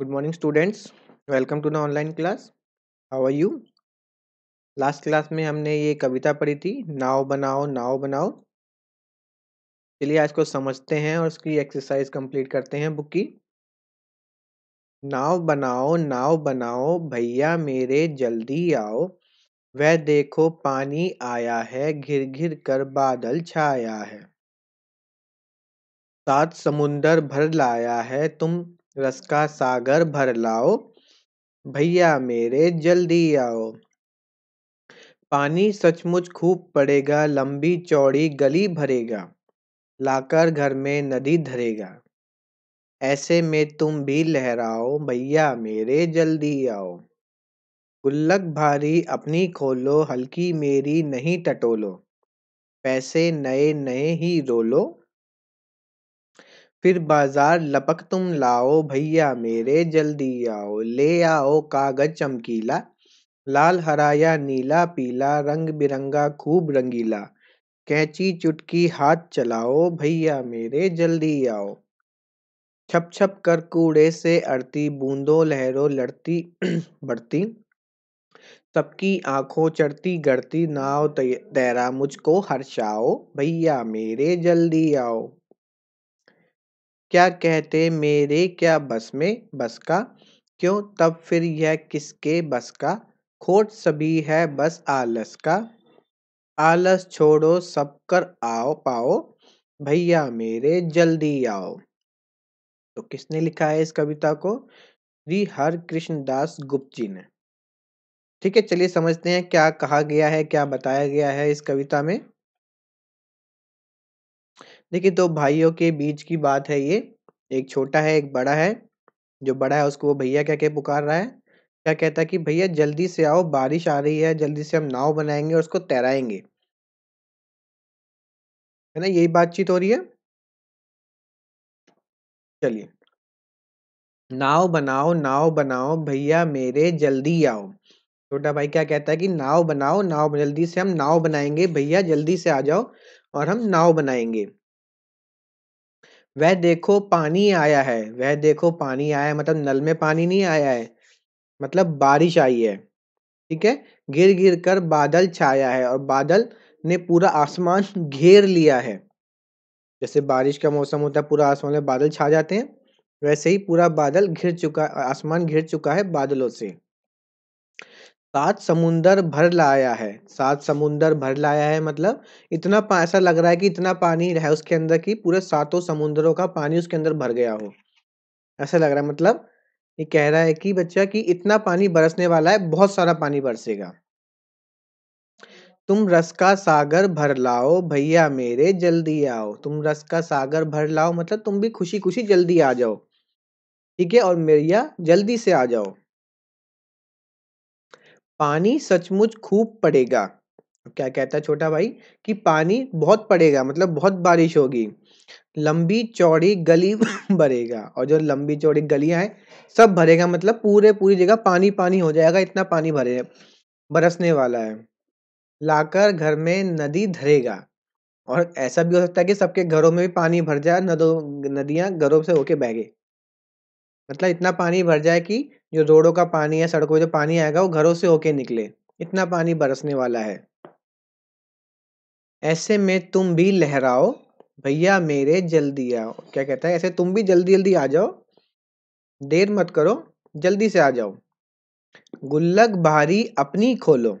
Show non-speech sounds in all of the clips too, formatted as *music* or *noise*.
good morning students welcome to the online class how are you last class में हमने ये कविता पढ़ी थी नाव बनाओ नाव बनाओ चलिए आज को समझते हैं और उसकी एक्सरसाइज कंप्लीट करते हैं बुक की नाव बनाओ नाव बनाओ भैया मेरे जल्दी आओ वह देखो पानी आया है घिर घिर कर बादल छाया है सात समुंदर भर लाया है तुम रस का सागर भर लाओ भैया मेरे जल्दी आओ पानी सचमुच खूब पड़ेगा लंबी चौड़ी गली भरेगा लाकर घर में नदी धरेगा ऐसे में तुम भी लहराओ भैया मेरे जल्दी आओ गुल्लक भारी अपनी खोलो हल्की मेरी नहीं टटोलो पैसे नए नए ही रोलो फिर बाजार लपक तुम लाओ भैया मेरे जल्दी आओ ले आओ कागज चमकीला लाल हरा या नीला पीला रंग बिरंगा खूब रंगीला कैंची चुटकी हाथ चलाओ भैया मेरे जल्दी आओ छप छप कर कूड़े से अड़ती बूंदों लहरों लड़ती *clears throat* बढ़ती सबकी आंखों चढ़ती गढ़ती नाव तैरा मुझको हर्षाओ भैया मेरे जल्दी आओ क्या कहते मेरे क्या बस में बस का क्यों तब फिर यह किसके बस का खोट सभी है बस आलस का आलस छोड़ो सब कर आओ पाओ भैया मेरे जल्दी आओ तो किसने लिखा है इस कविता को श्री हर कृष्ण दास गुप्त जी ने ठीक है चलिए समझते हैं क्या कहा गया है क्या बताया गया है इस कविता में देखिए, दो भाइयों के बीच की बात है ये। एक छोटा है, एक बड़ा है। जो बड़ा है उसको वो भैया कह के पुकार रहा है। क्या कहता है कि भैया जल्दी से आओ बारिश आ रही है, जल्दी से हम नाव बनाएंगे और उसको तैराएंगे है ना? यही बातचीत हो रही है? चलिए। नाव बनाओ, नाव बनाओ, भैया मेरे जल्दी आओ। छोटा भाई क्या कहता है कि नाव बनाओ, नाव जल्दी से हम नाव बनाएंगे भैया जल्दी से आ जाओ और हम नाव बनाएंगे वह देखो पानी आया है, वह देखो पानी आया है मतलब नल में पानी नहीं आया है, मतलब बारिश आई है। ठीक है? गिर-गिर कर बादल छाया है और बादल ने पूरा आसमान घेर लिया है। जैसे बारिश का मौसम होता है पूरा आसमान में बादल छा जाते हैं, वैसे ही पूरा बादल घिर चुका आसमान घिर चुका है बादलों से। सात समुंदर भर लाया है सात समुंदर भर लाया है मतलब इतना ऐसा लग रहा है कि इतना पानी है उसके अंदर कि पूरे सातों समुंदरों का पानी उसके अंदर भर गया हो ऐसा लग रहा है मतलब ये कह रहा है कि बच्चा कि इतना पानी बरसने वाला है बहुत सारा पानी बरसेगा तुम रस का सागर भर लाओ भैया मेरे जल्दी आओ तुम रस का सागर भर लाओ मतलब तुम भी खुशी खुशी जल्दी आ जाओ ठीक है और मेरिया जल्दी से आ जाओ पानी सचमुच खूब पड़ेगा क्या कहता है छोटा भाई कि पानी बहुत पड़ेगा मतलब बहुत बारिश होगी लंबी चौड़ी गली *laughs* भरेगा और जो लंबी चौड़ी गलियां हैं सब भरेगा मतलब पूरे पूरी जगह पानी पानी हो जाएगा इतना पानी भरे बरसने वाला है लाकर घर में नदी धरेगा और ऐसा भी हो सकता है कि सबके घरों में भी पानी भर जाए नदों नदियां घरों से होके बह गए मतलब इतना पानी भर जाए कि जो रोडों का पानी है सड़कों में जो पानी आएगा वो घरों से होके निकले इतना पानी बरसने वाला है ऐसे में तुम भी लहराओ भैया मेरे जल्दी आओ क्या कहता है ऐसे तुम भी जल्दी जल्दी आ जाओ देर मत करो जल्दी से आ जाओ गुल्लक भारी अपनी खोलो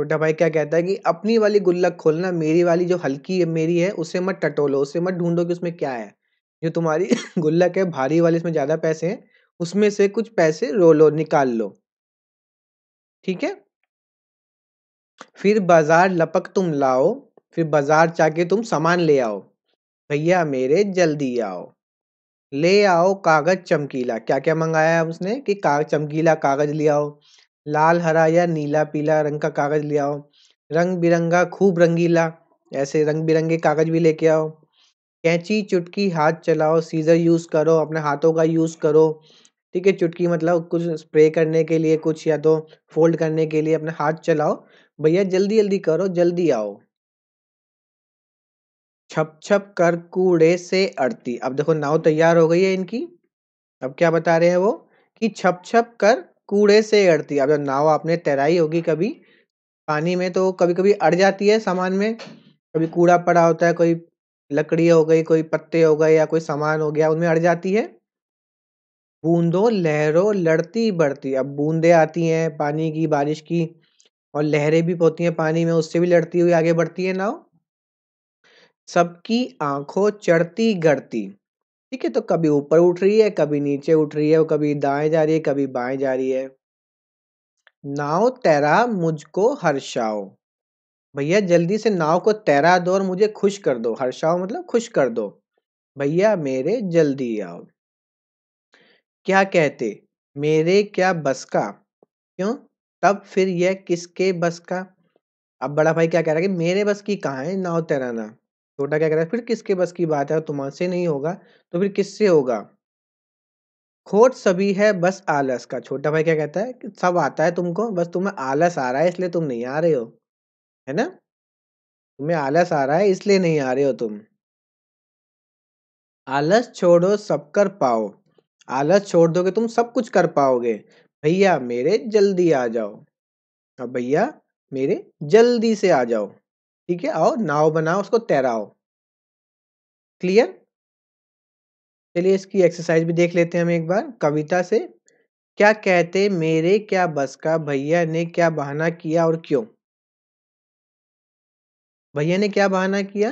छोटा भाई क्या कहता है कि अपनी वाली गुल्लक खोलना मेरी वाली जो हल्की है मेरी है उसे मत टटोलो उसे मत ढूंढो कि उसमें क्या है जो तुम्हारी *laughs* गुल्लक है भारी वाली इसमें ज़्यादा पैसे हैं उसमें से कुछ पैसे रो लो निकाल लो ठीक है फिर बाजार लपक तुम लाओ फिर बाजार जाके तुम सामान ले आओ भैया मेरे जल्दी आओ ले आओ कागज चमकीला क्या क्या मंगाया है उसने कि कागज चमकीला कागज ले आओ लाल हरा या नीला पीला रंग का कागज ले आओ रंग बिरंगा खूब रंगीला ऐसे रंग बिरंगे कागज भी लेके आओ कैंची चुटकी हाथ चलाओ सीजर यूज करो अपने हाथों का यूज करो ठीक है चुटकी मतलब कुछ स्प्रे करने के लिए कुछ या तो फोल्ड करने के लिए अपने हाथ चलाओ भैया जल्दी जल्दी करो जल्दी आओ छप छप कर कूड़े से अड़ती अब देखो नाव तैयार हो गई है इनकी अब क्या बता रहे हैं वो कि छप छप कर कूड़े से अड़ती अब जब नाव आपने तैराई होगी कभी पानी में तो कभी कभी अड़ जाती है सामान में कभी कूड़ा पड़ा होता है कोई लकड़ी हो गई कोई पत्ते हो गए या कोई सामान हो गया उनमें अड़ जाती है बूंदों लहरों लड़ती बढ़ती अब बूंदें आती हैं पानी की, बारिश की और लहरें भी पोती हैं पानी में उससे भी लड़ती हुई आगे बढ़ती है नाव। सबकी आंखों चढ़ती गढ़ती। ठीक है? तो कभी ऊपर उठ रही है, कभी नीचे उठ रही है और कभी दाएं जा रही है, कभी बाएं जा रही है। नाव तैरा मुझको हर्षाओ। भैया जल्दी से नाव को तैरा दो और मुझे खुश कर दो। हर्षाओ मतलब खुश कर दो। भैया मेरे जल्दी आओ। क्या कहते मेरे क्या बस का क्यों तब फिर यह किसके बस का अब बड़ा भाई क्या कह रहा है कि मेरे बस की कहाँ है नाव तैराना छोटा क्या कह रहा है फिर किसके बस की बात है तुम्हारे नहीं होगा तो फिर किससे होगा खोट सभी है बस आलस का छोटा भाई क्या कहता है कि सब आता है तुमको बस तुम्हें आलस आ रहा है इसलिए तुम नहीं आ रहे हो है ना तुम्हें आलस आ रहा है इसलिए नहीं आ रहे हो तुम आलस छोड़ो सब कर पाओ आलस छोड़ दोगे तुम सब कुछ कर पाओगे भैया मेरे जल्दी आ जाओ अब भैया मेरे जल्दी से आ जाओ ठीक है आओ नाव बनाओ उसको तैराओ क्लियर चलिए इसकी एक्सरसाइज भी देख लेते हैं हम एक बार कविता से क्या कहते मेरे क्या बस का भैया ने क्या बहाना किया और क्यों भैया ने क्या बहाना किया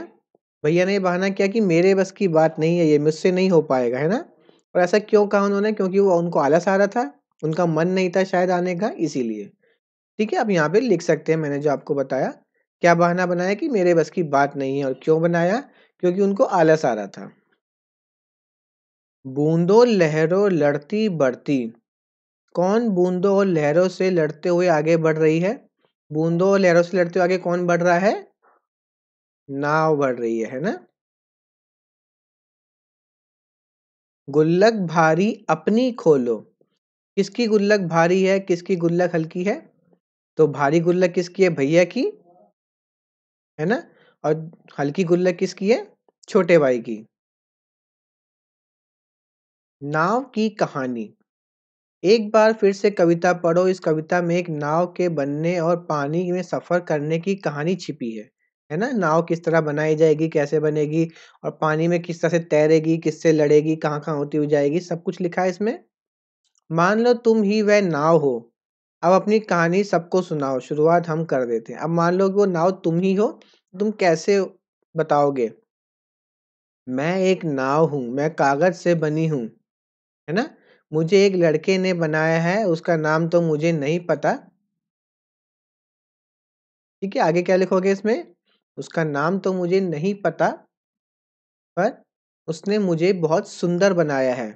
भैया ने बहाना किया कि मेरे बस की बात नहीं है ये मुझसे नहीं हो पाएगा है ना और ऐसा क्यों कहा उन्होंने क्योंकि वो उनको आलस आ रहा था उनका मन नहीं था शायद आने का इसीलिए ठीक है आप यहाँ पे लिख सकते हैं मैंने जो आपको बताया क्या बहाना बनाया कि मेरे बस की बात नहीं है और क्यों बनाया क्योंकि उनको आलस आ रहा था बूंदो लहरों लड़ती बढ़ती कौन बूंदों और लहरों से लड़ते हुए आगे बढ़ रही है बूंदों और लहरों से लड़ते हुए आगे कौन बढ़ रहा है नाव बढ़ रही है है ना गुल्लक भारी अपनी खोलो किसकी गुल्लक भारी है किसकी गुल्लक हल्की है तो भारी गुल्लक किसकी है भैया की है ना और हल्की गुल्लक किसकी है छोटे भाई की नाव की कहानी एक बार फिर से कविता पढ़ो इस कविता में एक नाव के बनने और पानी में सफर करने की कहानी छिपी है है ना? नाव किस तरह बनाई जाएगी, कैसे बनेगी और पानी में किस तरह से तैरेगी, किससे लड़ेगी, कहाँ-कहाँ होती हुई जाएगी, सब कुछ लिखा है इसमें। मान लो तुम ही वह नाव हो, अब अपनी कहानी सबको सुनाओ, शुरुआत हम कर देते हैं। अब मान लो कि वो नाव तुम ही हो, तुम कैसे बताओगे? मैं एक नाव हूँ, मैं कागज़ से बनी हूँ। है ना? मुझे एक लड़के ने बनाया है, उसका नाम तो मुझे नहीं पता। ठीक है, आगे क्या लिखोगे इसमें? उसका नाम तो मुझे नहीं पता पर उसने मुझे बहुत सुंदर बनाया है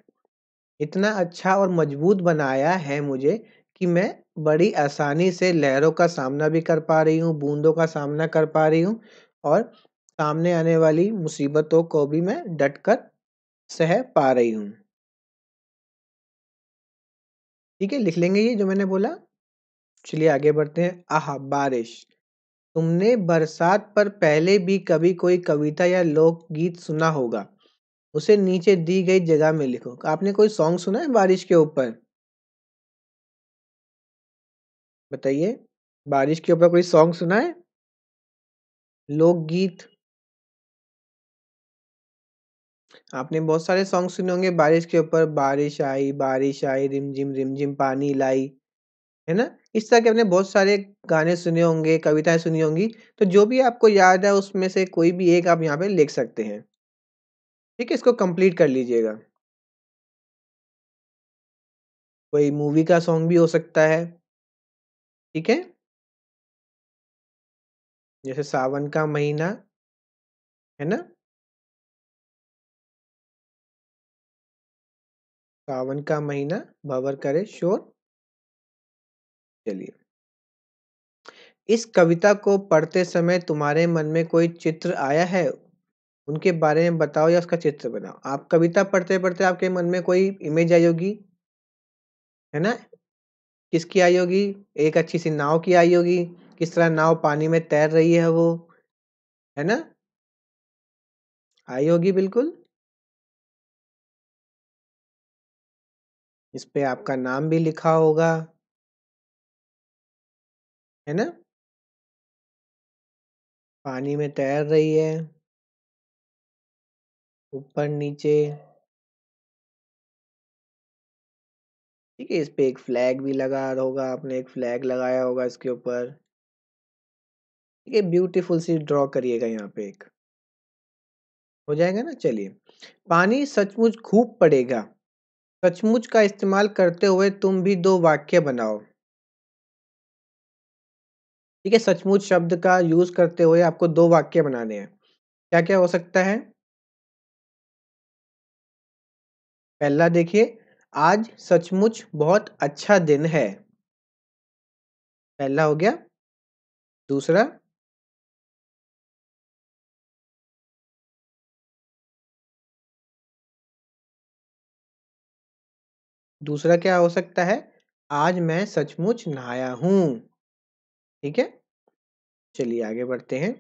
इतना अच्छा और मजबूत बनाया है मुझे कि मैं बड़ी आसानी से लहरों का सामना भी कर पा रही हूँ बूंदों का सामना कर पा रही हूँ और सामने आने वाली मुसीबतों को भी मैं डट कर सह पा रही हूँ ठीक है लिख लेंगे ये जो मैंने बोला चलिए आगे बढ़ते हैं आह बारिश तुमने बरसात पर पहले भी कभी कोई कविता या लोकगीत सुना होगा। उसे नीचे दी गई जगह में लिखो। आपने कोई सॉन्ग सुना है बारिश के ऊपर? बताइए? बारिश के ऊपर कोई सॉन्ग सुना है? लोकगीत। आपने बहुत सारे सॉन्ग सुने होंगे बारिश के ऊपर, बारिश आई बारिश आई रिमझिम रिमझिम पानी लाई। है ना इस तरह के आपने बहुत सारे गाने सुने होंगे कविताएं सुनी होंगी तो जो भी आपको याद है उसमें से कोई भी एक आप यहाँ पे लिख सकते हैं ठीक है इसको कंप्लीट कर लीजिएगा कोई मूवी का सॉन्ग भी हो सकता है ठीक है जैसे सावन का महीना है ना सावन का महीना भवर करे शोर चलिए इस कविता को पढ़ते समय तुम्हारे मन में कोई चित्र आया है? उनके बारे में बताओ या उसका चित्र बनाओ। आप कविता पढ़ते-पढ़ते आपके मन में कोई इमेज आई होगी। है ना? किसकी आई होगी? एक अच्छी-सी नाव की आई होगी। किस तरह नाव पानी में तैर रही है वो। है ना? आई होगी बिल्कुल। इस पे आपका नाम भी लिखा होगा। है ना? पानी में तैर रही है। ऊपर नीचे। ठीक है, पे एक फ्लैग भी लगा होगा आपने एक फ्लैग लगाया होगा इसके ऊपर। ठीक है, ब्यूटीफुल सी ड्रॉ करिएगा यहाँ पे एक। हो जाएगा ना? चलिए। पानी सचमुच खूब पड़ेगा। सचमुच का इस्तेमाल करते हुए तुम भी दो वाक्य बनाओ। ठीक है सचमुच शब्द का यूज करते हुए आपको दो वाक्य बनाने हैं। क्या-क्या हो सकता है? पहला देखिए, आज सचमुच बहुत अच्छा दिन है। पहला हो गया। दूसरा दूसरा क्या हो सकता है? आज मैं सचमुच नहाया हूं ठीक है चलिए आगे बढ़ते हैं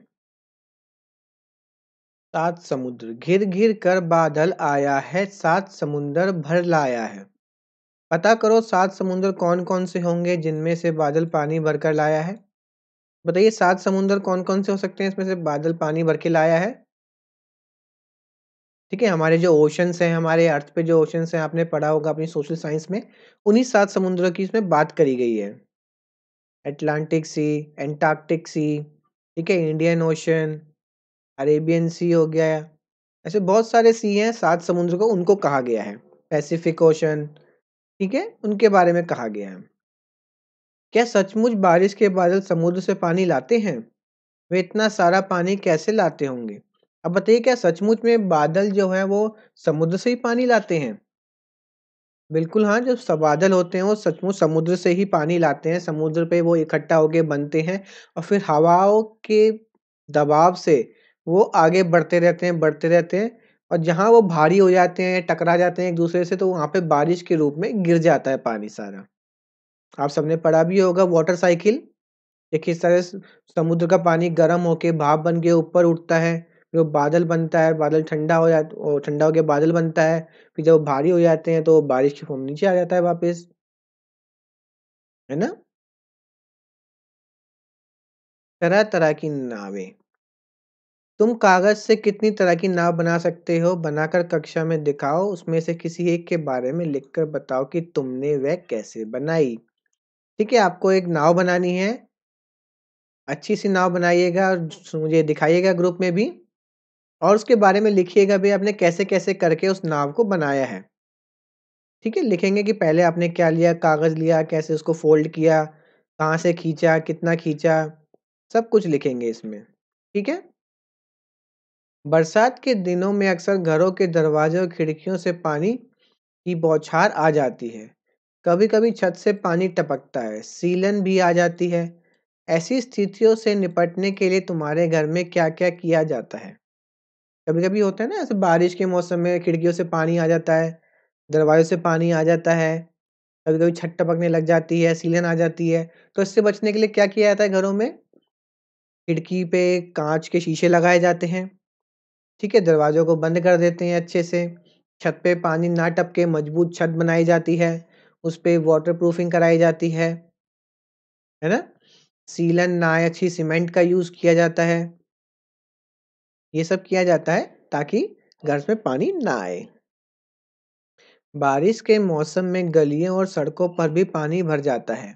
सात समुद्र घिर घिर कर बादल आया है सात समुद्र भर लाया है पता करो सात समुद्र कौन कौन से होंगे जिनमें से बादल पानी भर कर लाया है बताइए सात समुद्र कौन कौन से हो सकते हैं इसमें से बादल पानी भर के लाया है ठीक है हमारे जो ओशंस हैं हमारे अर्थ पे जो ओशंस हैं आपने पढ़ा होगा अपनी सोशल साइंस में उन्हीं सात समुद्रों की इसमें बात करी गई है अटलांटिक सी एंटार्क्टिक सी ठीक है इंडियन ओशन अरेबियन सी हो गया ऐसे बहुत सारे सी हैं सात समुद्र को उनको कहा गया है पैसिफिक ओशन ठीक है उनके बारे में कहा गया है क्या सचमुच बारिश के बादल समुद्र से पानी लाते हैं वे इतना सारा पानी कैसे लाते होंगे अब बताइए क्या सचमुच में बादल जो है वो समुद्र से ही पानी लाते हैं बिल्कुल हाँ, जब सबादल होते हैं वो सचमुच समुद्र से ही पानी लाते हैं, समुद्र पे वो इकट्ठा होके बनते हैं और फिर हवाओं के दबाव से वो आगे बढ़ते रहते हैं, बढ़ते रहते हैं और जहाँ वो भारी हो जाते हैं, टकरा जाते हैं एक-दूसरे से तो वहाँ पे बारिश के रूप में गिर जाता है पानी सारा। आप सबने पढ़ा भी होगा वाटर साइकिल, एक किस तरह समुद्र का पानी गर्म होके भाप बन के ऊपर उठता है। जो बादल बनता है बादल ठंडा हो जाता है ठंडा हो गया बादल बनता है फिर जब भारी हो जाते हैं तो बारिश के फॉर्म नीचे आ जाता है वापस है ना तरह तरह की नावें तुम कागज से कितनी तरह की नाव बना सकते हो बनाकर कक्षा में दिखाओ उसमें से किसी एक के बारे में लिखकर बताओ कि तुमने वह कैसे बनाई ठीक है आपको एक नाव बनानी है अच्छी सी नाव बनाइएगा और मुझे दिखाइएगा ग्रुप में भी और उसके बारे में लिखिएगा भी आपने कैसे कैसे करके उस नाव को बनाया है ठीक है लिखेंगे कि पहले आपने क्या लिया कागज़ लिया कैसे उसको फोल्ड किया कहाँ से खींचा कितना खींचा सब कुछ लिखेंगे इसमें ठीक है बरसात के दिनों में अक्सर घरों के दरवाजे और खिड़कियों से पानी की बौछार आ जाती है कभी कभी छत से पानी टपकता है सीलन भी आ जाती है ऐसी स्थितियों से निपटने के लिए तुम्हारे घर में क्या क्या किया जाता है कभी कभी होता है ना ऐसे बारिश के मौसम में खिड़कियों से पानी आ जाता है, दरवाज़ों से पानी आ जाता है, कभी कभी छत टपकने लग जाती है, सीलन आ जाती है, तो इससे बचने के लिए क्या किया जाता है घरों में? खिड़की पे कांच के शीशे लगाए जाते हैं, ठीक है? दरवाज़ों को बंद कर देते हैं अच्छे से, छत पे पानी ना टपके मजबूत छत बनाई जाती है, उस वाटर प्रूफिंग कराई जाती है। है ना? सीलन, ना अच्छी सीमेंट का यूज़ किया जाता है। ये सब किया जाता है ताकि घर में पानी ना आए बारिश के मौसम में गलियों और सड़कों पर भी पानी भर जाता है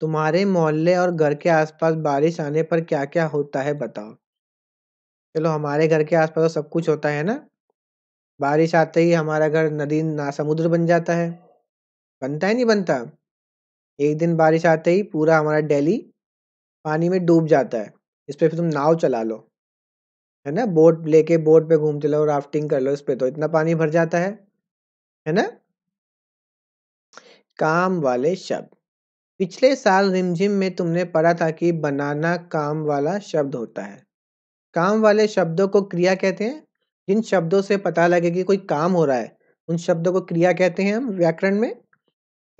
तुम्हारे मोहल्ले और घर के आसपास बारिश आने पर क्या क्या होता है बताओ चलो हमारे घर के आसपास तो सब कुछ होता है ना बारिश आते ही हमारा घर नदी ना समुद्र बन जाता है बनता है नहीं बनता एक दिन बारिश आते ही पूरा हमारा डेली पानी में डूब जाता है इस पर फिर तुम नाव चला लो है ना बोट लेके बोट पे घूमते लो राफ्टिंग कर लो इस पे तो इतना पानी भर जाता है है ना काम वाले शब्द पिछले साल रिमझिम में तुमने पढ़ा था कि बनाना काम वाला शब्द होता है काम वाले शब्दों को क्रिया कहते हैं जिन शब्दों से पता लगे कि कोई काम हो रहा है उन शब्दों को क्रिया कहते हैं हम व्याकरण में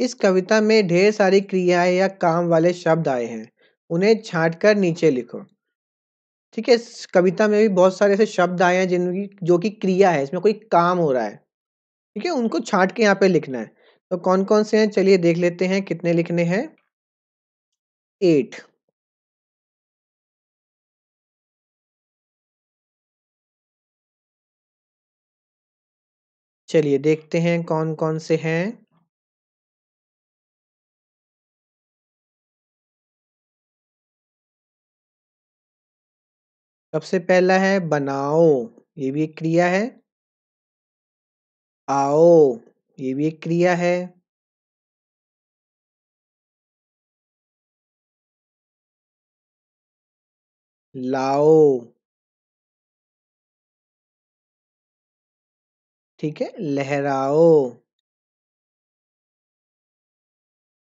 इस कविता में ढेर सारी क्रियाएं या काम वाले शब्द आए हैं उन्हें छाट कर नीचे लिखो ठीक है कविता में भी बहुत सारे ऐसे शब्द आए हैं जिनकी जो कि क्रिया है इसमें कोई काम हो रहा है ठीक है उनको छांट के यहाँ पे लिखना है तो कौन कौन से हैं चलिए देख लेते हैं कितने लिखने हैं एट चलिए देखते हैं कौन कौन से हैं सबसे पहला है बनाओ ये भी एक क्रिया है आओ ये भी एक क्रिया है लाओ ठीक है लहराओ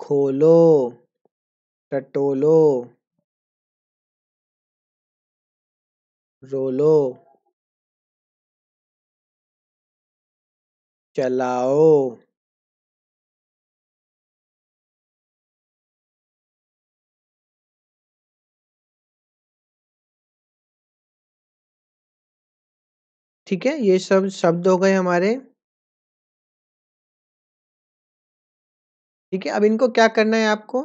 खोलो टटोलो रोलो चलाओ ठीक है ये सब शब्द हो गए हमारे ठीक है अब इनको क्या करना है आपको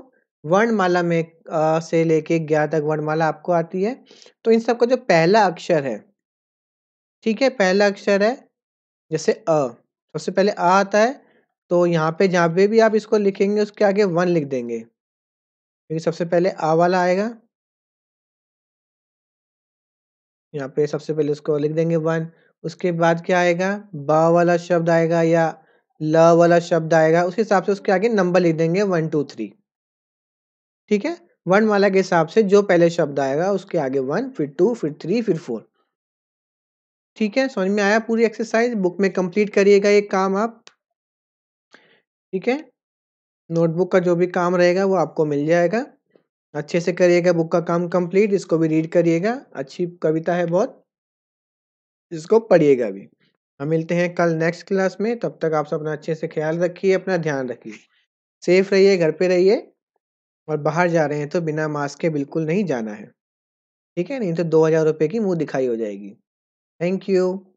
वर्णमाला में अ से लेके ग्यारह तक वर्णमाला आपको आती है तो इन सबका जो पहला अक्षर है ठीक है पहला अक्षर है जैसे अ सबसे पहले आ आता है तो यहाँ पे जहाँ पे भी आप इसको लिखेंगे उसके आगे वन लिख देंगे क्योंकि सबसे पहले आ वाला आएगा यहाँ पे सबसे पहले उसको लिख देंगे वन उसके बाद क्या आएगा ब वाला शब्द आएगा या ल वाला शब्द आएगा उस हिसाब से उसके आगे नंबर लिख देंगे वन टू थ्री ठीक है वन माला के हिसाब से जो पहले शब्द आएगा उसके आगे वन फिर टू फिर थ्री फिर फोर ठीक है समझ में आया पूरी एक्सरसाइज बुक में कंप्लीट करिएगा ये काम आप ठीक है नोटबुक का जो भी काम रहेगा वो आपको मिल जाएगा अच्छे से करिएगा बुक का काम कंप्लीट इसको भी रीड करिएगा अच्छी कविता है बहुत इसको पढ़िएगा भी हम मिलते हैं कल नेक्स्ट क्लास में तब तक आप सब अपना अच्छे से ख्याल रखिए अपना ध्यान रखिए सेफ रहिए घर पे रहिए और बाहर जा रहे हैं तो बिना मास्क के बिल्कुल नहीं जाना है। ठीक है? नहीं तो दो हजार रुपये की मुँह दिखाई हो जाएगी। Thank you.